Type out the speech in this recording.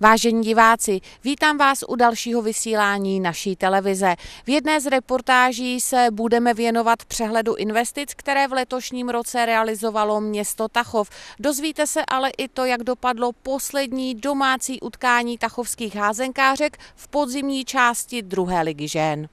Vážení diváci, vítám vás u dalšího vysílání naší televize. V jedné z reportáží se budeme věnovat přehledu investic, které v letošním roce realizovalo město Tachov. Dozvíte se ale i to, jak dopadlo poslední domácí utkání tachovských házenkářek v podzimní části druhé ligy žen.